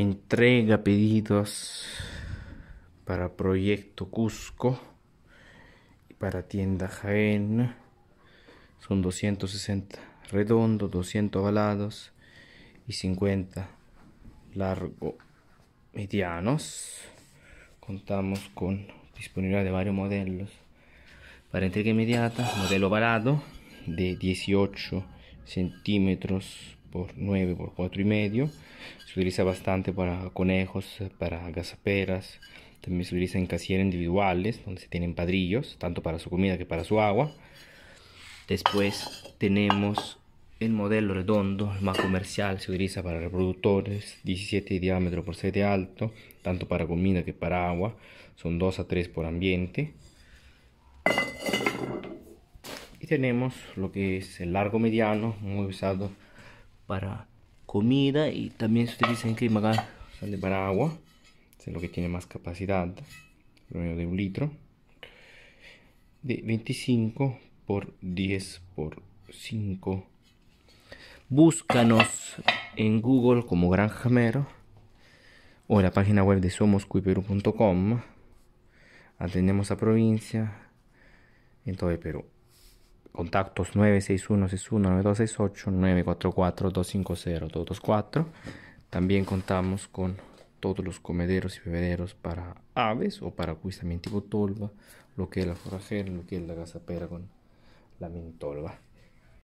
entrega pedidos para Proyecto Cusco y para Tienda Jaén. Son 260 redondos, 200 ovalados y 50 largo medianos. Contamos con disponibilidad de varios modelos. Para entrega inmediata, modelo ovalado de 18 centímetros 9 por 4 y medio se utiliza bastante para conejos eh, para gazaperas también se utiliza en casieres individuales donde se tienen padrillos tanto para su comida que para su agua después tenemos el modelo redondo el más comercial se utiliza para reproductores 17 de diámetro por 7 de alto tanto para comida que para agua son 2 a 3 por ambiente y tenemos lo que es el largo mediano muy usado para comida y también se utiliza en clima sale para agua es lo que tiene más capacidad de un litro de 25 por 10 por 5 búscanos en google como granjamero o en la página web de somoscuiperú.com atendemos a provincia en todo el Perú contactos 961-619268-944-250-224. También contamos con todos los comederos y bebederos para aves o para tipo tolva, lo que es la forrajera, lo que es la gazapera con la mintolva.